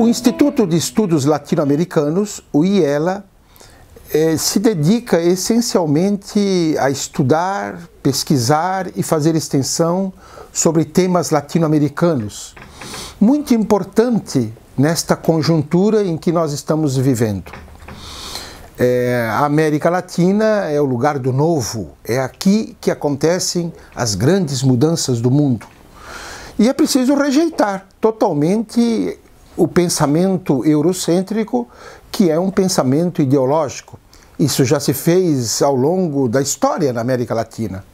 O Instituto de Estudos Latino-Americanos, o IELA, eh, se dedica essencialmente a estudar, pesquisar e fazer extensão sobre temas latino-americanos. Muito importante nesta conjuntura em que nós estamos vivendo. É, a América Latina é o lugar do novo, é aqui que acontecem as grandes mudanças do mundo. E é preciso rejeitar totalmente o pensamento eurocêntrico, que é um pensamento ideológico. Isso já se fez ao longo da história na América Latina.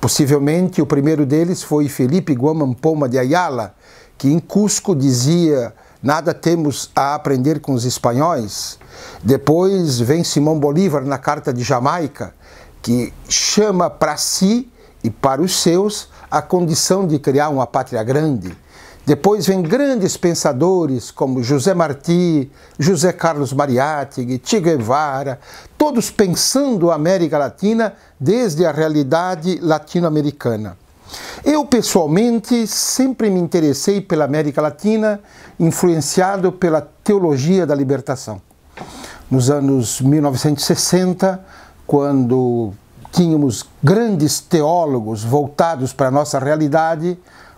Possivelmente o primeiro deles foi Felipe Guamán Poma de Ayala, que em Cusco dizia: Nada temos a aprender com os espanhóis. Depois vem Simão Bolívar na Carta de Jamaica, que chama para si e para os seus a condição de criar uma pátria grande. Depois vêm grandes pensadores como José Martí, José Carlos Mariátegui, Che Guevara, todos pensando a América Latina desde a realidade latino-americana. Eu, pessoalmente, sempre me interessei pela América Latina, influenciado pela teologia da libertação. Nos anos 1960, quando tínhamos grandes teólogos voltados para a nossa realidade,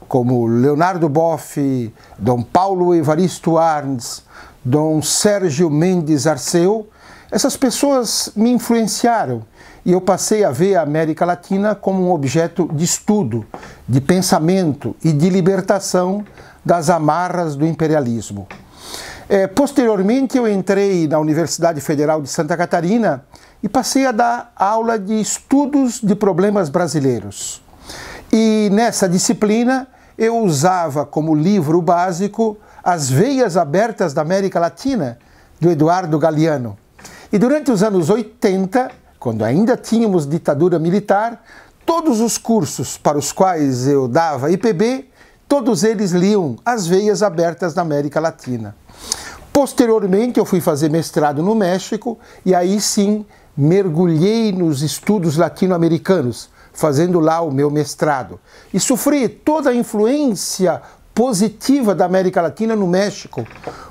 como Leonardo Boff, Dom Paulo Evaristo Arns, Dom Sérgio Mendes Arceu, essas pessoas me influenciaram e eu passei a ver a América Latina como um objeto de estudo, de pensamento e de libertação das amarras do imperialismo. É, posteriormente, eu entrei na Universidade Federal de Santa Catarina e passei a dar aula de estudos de problemas brasileiros. E nessa disciplina, eu usava como livro básico As Veias Abertas da América Latina, do Eduardo Galeano. E durante os anos 80, quando ainda tínhamos ditadura militar, todos os cursos para os quais eu dava IPB, todos eles liam As Veias Abertas da América Latina. Posteriormente, eu fui fazer mestrado no México e aí sim mergulhei nos estudos latino-americanos fazendo lá o meu mestrado. E sofri toda a influência positiva da América Latina no México,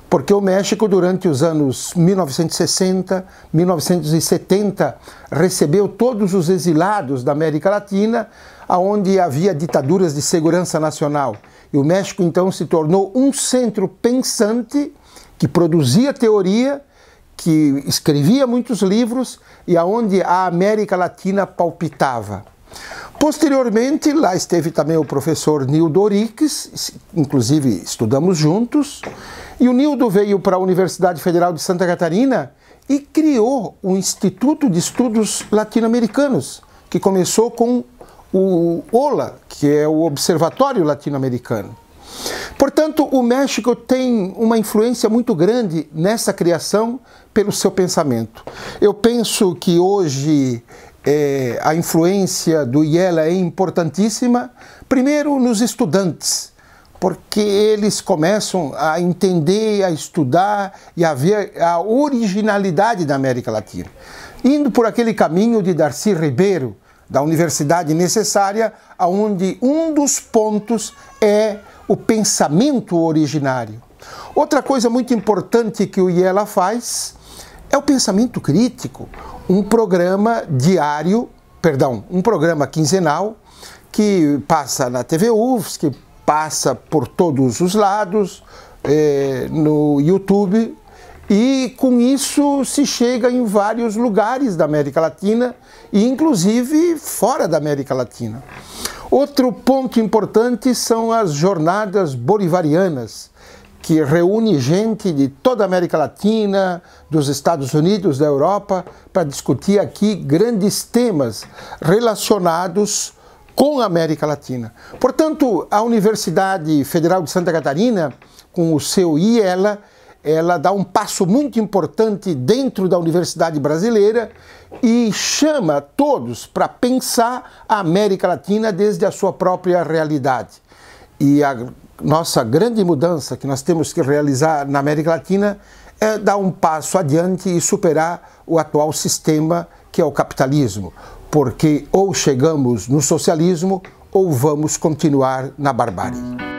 porque o México, durante os anos 1960, 1970, recebeu todos os exilados da América Latina, aonde havia ditaduras de segurança nacional. E o México, então, se tornou um centro pensante que produzia teoria, que escrevia muitos livros e aonde a América Latina palpitava. Posteriormente, lá esteve também o professor Nildo Orix, inclusive estudamos juntos, e o Nildo veio para a Universidade Federal de Santa Catarina e criou o Instituto de Estudos Latino-Americanos, que começou com o OLA, que é o Observatório Latino-Americano. Portanto, o México tem uma influência muito grande nessa criação pelo seu pensamento. Eu penso que hoje é, a influência do IELA é importantíssima, primeiro nos estudantes, porque eles começam a entender, a estudar e a ver a originalidade da América Latina. Indo por aquele caminho de Darcy Ribeiro, da Universidade Necessária, onde um dos pontos é o pensamento originário. Outra coisa muito importante que o IELA faz é o Pensamento Crítico, um programa diário, perdão, um programa quinzenal que passa na TV UFS, que passa por todos os lados, é, no YouTube, e com isso se chega em vários lugares da América Latina e inclusive fora da América Latina. Outro ponto importante são as jornadas bolivarianas, que reúne gente de toda a América Latina, dos Estados Unidos, da Europa, para discutir aqui grandes temas relacionados com a América Latina. Portanto, a Universidade Federal de Santa Catarina, com o seu IELA, ela dá um passo muito importante dentro da Universidade Brasileira e chama todos para pensar a América Latina desde a sua própria realidade. E a nossa grande mudança que nós temos que realizar na América Latina é dar um passo adiante e superar o atual sistema que é o capitalismo, porque ou chegamos no socialismo ou vamos continuar na barbárie.